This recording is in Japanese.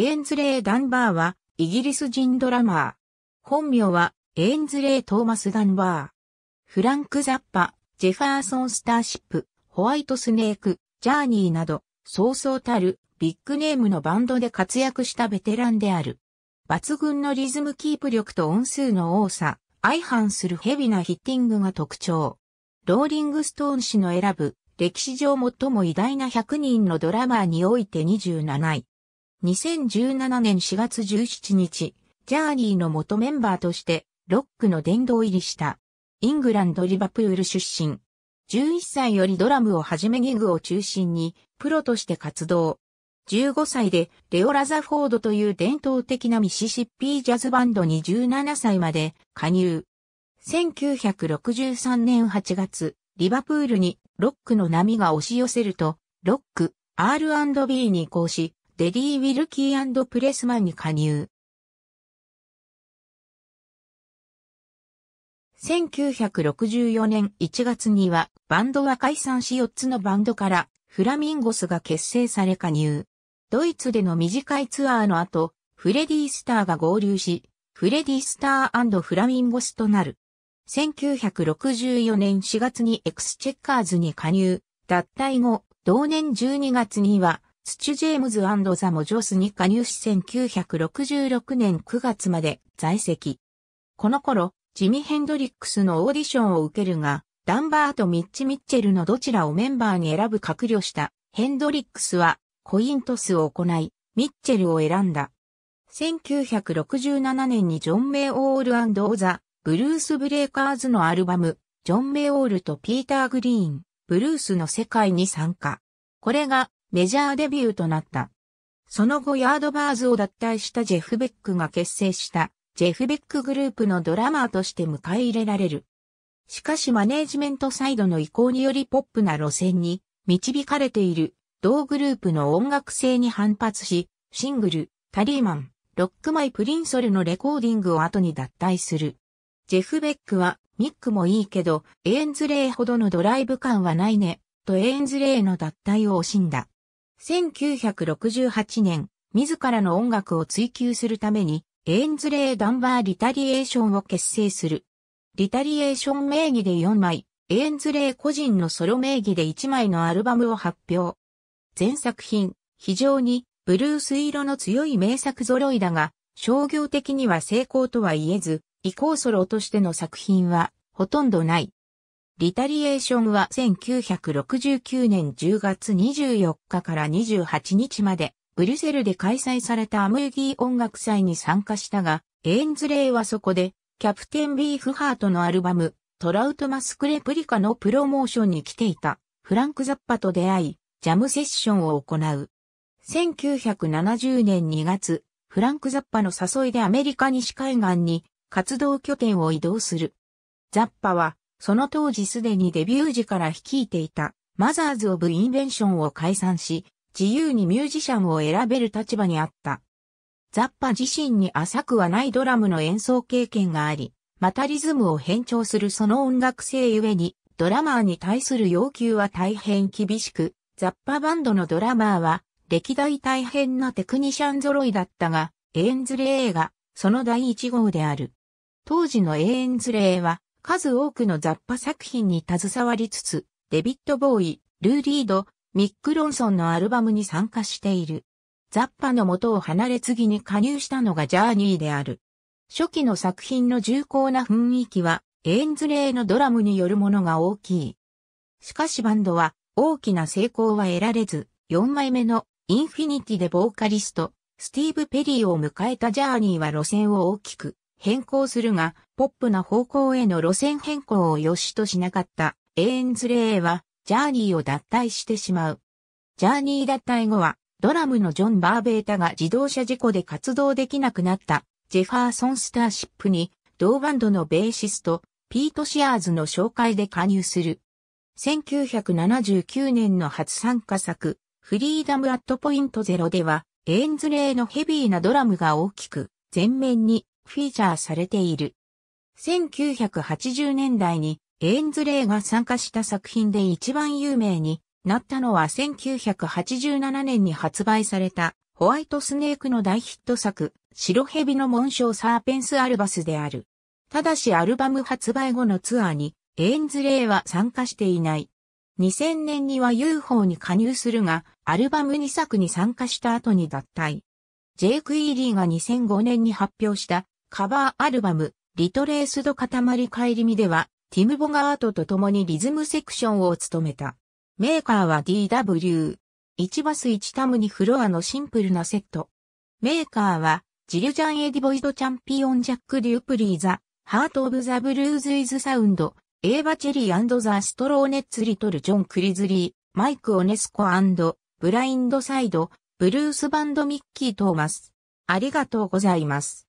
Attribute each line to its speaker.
Speaker 1: エーンズレイ・ダンバーは、イギリス人ドラマー。本名は、エーンズレイ・トーマス・ダンバー。フランク・ザッパ、ジェファーソン・スターシップ、ホワイト・スネーク、ジャーニーなど、そうそうたる、ビッグネームのバンドで活躍したベテランである。抜群のリズムキープ力と音数の多さ、相反するヘビなヒッティングが特徴。ローリング・ストーン氏の選ぶ、歴史上最も偉大な100人のドラマーにおいて27位。2017年4月17日、ジャーニーの元メンバーとして、ロックの殿堂入りした。イングランドリバプール出身。11歳よりドラムをはじめギグを中心に、プロとして活動。15歳で、レオ・ラザフォードという伝統的なミシシッピージャズバンドに17歳まで加入。1963年8月、リバプールにロックの波が押し寄せると、ロック、R&B に移行し、デリー・ウィルキープレスマンに加入。1964年1月にはバンドは解散し4つのバンドからフラミンゴスが結成され加入。ドイツでの短いツアーの後、フレディ・スターが合流し、フレディ・スターフラミンゴスとなる。1964年4月にエクスチェッカーズに加入、脱退後、同年12月にはスチュ・ジェームズザ・モジョスに加入し1966年9月まで在籍。この頃、ジミ・ヘンドリックスのオーディションを受けるが、ダンバーとミッチ・ミッチェルのどちらをメンバーに選ぶ閣僚したヘンドリックスはコイントスを行い、ミッチェルを選んだ。1967年にジョン・メイ・オールザ・ブルース・ブレイカーズのアルバム、ジョン・メイ・オールとピーター・グリーン、ブルースの世界に参加。これがメジャーデビューとなった。その後ヤードバーズを脱退したジェフ・ベックが結成したジェフ・ベックグループのドラマーとして迎え入れられる。しかしマネージメントサイドの意向によりポップな路線に導かれている同グループの音楽性に反発し、シングル、タリーマン、ロックマイ・プリンソルのレコーディングを後に脱退する。ジェフ・ベックは、ミックもいいけど、エーンズレイほどのドライブ感はないね、とエーンズレイの脱退を惜しんだ。1968年、自らの音楽を追求するために、エンズレー・ダンバー・リタリエーションを結成する。リタリエーション名義で4枚、エンズレー個人のソロ名義で1枚のアルバムを発表。全作品、非常にブルース色の強い名作揃いだが、商業的には成功とは言えず、移行ソロとしての作品はほとんどない。リタリエーションは1969年10月24日から28日まで、ブリュセルで開催されたアムーギー音楽祭に参加したが、エインズレイはそこで、キャプテンビーフハートのアルバム、トラウトマスクレプリカのプロモーションに来ていた、フランク・ザッパと出会い、ジャムセッションを行う。1970年2月、フランク・ザッパの誘いでアメリカ西海岸に活動拠点を移動する。ザッパはその当時すでにデビュー時から率いていたマザーズ・オブ・インベンションを解散し、自由にミュージシャンを選べる立場にあった。ザッパ自身に浅くはないドラムの演奏経験があり、またリズムを変調するその音楽性ゆえに、ドラマーに対する要求は大変厳しく、ザッパバンドのドラマーは、歴代大変なテクニシャン揃いだったが、エーンズレーが、その第一号である。当時のエーンズレーは、数多くの雑把作品に携わりつつ、デビッド・ボーイ、ルー・リード、ミック・ロンソンのアルバムに参加している。雑把の元を離れ次に加入したのがジャーニーである。初期の作品の重厚な雰囲気は、エンズレイのドラムによるものが大きい。しかしバンドは、大きな成功は得られず、4枚目のインフィニティでボーカリスト、スティーブ・ペリーを迎えたジャーニーは路線を大きく変更するが、ポップな方向への路線変更を良しとしなかったエーンズレイは、ジャーニーを脱退してしまう。ジャーニー脱退後は、ドラムのジョン・バーベータが自動車事故で活動できなくなったジェファーソン・スターシップに、同バンドのベーシスト、ピート・シアーズの紹介で加入する。1979年の初参加作、フリーダム・アット・ポイント・ゼロでは、エーンズレイのヘビーなドラムが大きく、前面にフィーチャーされている。1980年代にエーンズレイが参加した作品で一番有名になったのは1987年に発売されたホワイトスネークの大ヒット作白蛇の紋章サーペンスアルバスである。ただしアルバム発売後のツアーにエーンズレイは参加していない。2000年には UFO に加入するが、アルバム2作に参加した後に脱退。ジェイク・イーリーが2005年に発表したカバーアルバム、リトレースド塊帰り見では、ティム・ボガートと共にリズムセクションを務めた。メーカーは DW。1バス1タムにフロアのシンプルなセット。メーカーは、ジルジャン・エディボイド・チャンピオン・ジャック・デュープリーザ、ハート・オブ・ザ・ブルーズ・イズ・サウンド、エーバ・チェリーザ・ストローネッツ・リトル・ジョン・クリズリー、マイク・オネスコブラインド・サイド、ブルース・バンド・ミッキー・トーマス。ありがとうございます。